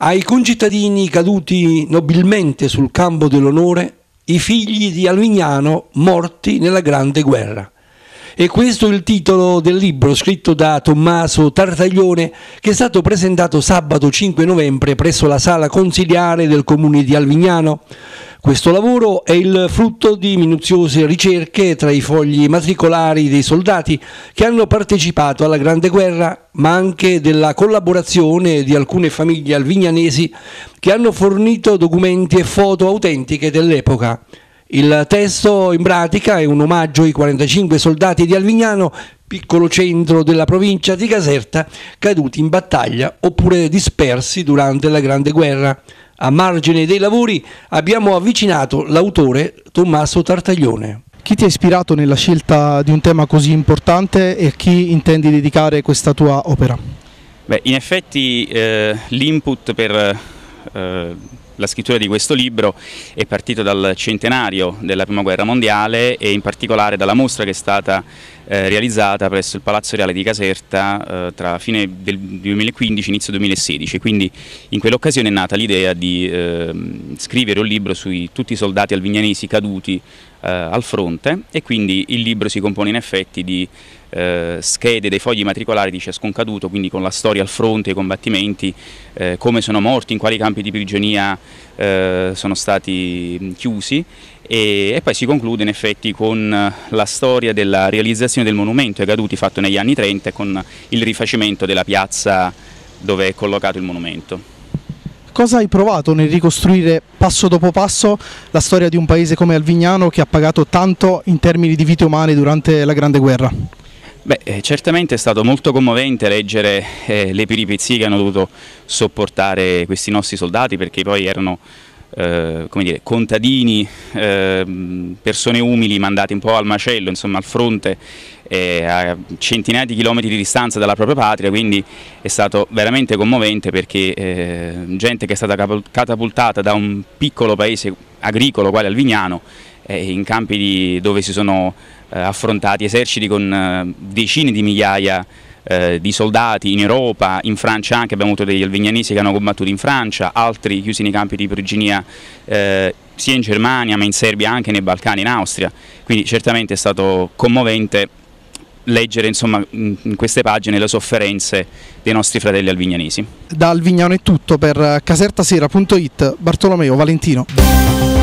Ai concittadini caduti nobilmente sul campo dell'onore, i figli di Alvignano morti nella Grande Guerra. E questo è il titolo del libro scritto da Tommaso Tartaglione che è stato presentato sabato 5 novembre presso la sala consiliare del comune di Alvignano. Questo lavoro è il frutto di minuziose ricerche tra i fogli matricolari dei soldati che hanno partecipato alla Grande Guerra, ma anche della collaborazione di alcune famiglie alvignanesi che hanno fornito documenti e foto autentiche dell'epoca. Il testo in pratica è un omaggio ai 45 soldati di Alvignano piccolo centro della provincia di Caserta, caduti in battaglia oppure dispersi durante la Grande Guerra. A margine dei lavori abbiamo avvicinato l'autore Tommaso Tartaglione. Chi ti ha ispirato nella scelta di un tema così importante e a chi intendi dedicare questa tua opera? Beh, in effetti eh, l'input per eh, la scrittura di questo libro è partito dal centenario della Prima Guerra Mondiale e in particolare dalla mostra che è stata eh, realizzata presso il Palazzo Reale di Caserta eh, tra fine del 2015 e inizio 2016, quindi in quell'occasione è nata l'idea di eh, scrivere un libro su tutti i soldati alvignanesi caduti eh, al fronte e quindi il libro si compone in effetti di eh, schede dei fogli matricolari di ciascun caduto, quindi con la storia al fronte, i combattimenti, eh, come sono morti, in quali campi di prigionia eh, sono stati chiusi e, e, poi si conclude in effetti con eh, la storia della realizzazione del monumento ai caduti fatto negli anni 30 con il rifacimento della piazza dove è collocato il monumento. Cosa hai provato nel ricostruire passo dopo passo la storia di un paese come Alvignano che ha pagato tanto in termini di vite umane durante la Grande Guerra? Beh, eh, certamente è stato molto commovente leggere eh, le peripezie che hanno dovuto sopportare questi nostri soldati perché poi erano eh, come dire, contadini, eh, persone umili mandate un po' al macello, insomma al fronte, eh, a centinaia di chilometri di distanza dalla propria patria, quindi è stato veramente commovente perché eh, gente che è stata catapultata da un piccolo paese agricolo quale Alvignano eh, in campi di, dove si sono affrontati eserciti con decine di migliaia di eh, di soldati in Europa, in Francia anche abbiamo avuto degli alvignanesi che hanno combattuto in Francia, altri chiusi nei campi di prigionia eh, sia in Germania ma in Serbia anche nei Balcani, in Austria, quindi certamente è stato commovente leggere insomma, in queste pagine le sofferenze dei nostri fratelli alvignanesi. Da Alvignano è tutto per casertasera.it, Bartolomeo Valentino.